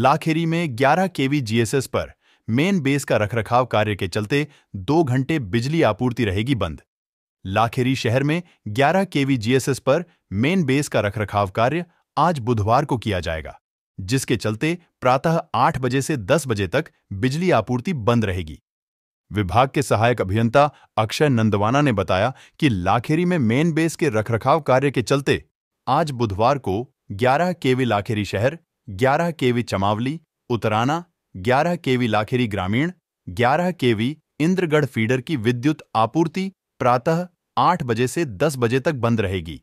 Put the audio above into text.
लाखेरी में 11 KV GSS पर main base का रखरखाव कार्य के चलते दो घंटे बिजली आपूर्ति रहेगी बंद लाखेरी शहर में 11 केवी जीएसएस पर मेन बेस का रखरखाव कार्य आज बुधवार को किया जाएगा जिसके चलते प्रातः 8 बजे से 10 बजे तक बिजली आपूर्ति बंद रहेगी विभाग के सहायक अभियंता अक्षय नंदवाना ने बताया कि लाखेरी में मेन बेस के रखरखाव कार्य के चलते आज बुधवार को 11 केवी लाखेरी शहर ग्यारह केवी चमावली उतराना ग्यारह केवी लाखेरी ग्रामीण ग्यारह केवी इंद्रगढ़ फीडर की विद्युत आपूर्ति प्रातः आठ बजे से दस बजे तक बंद रहेगी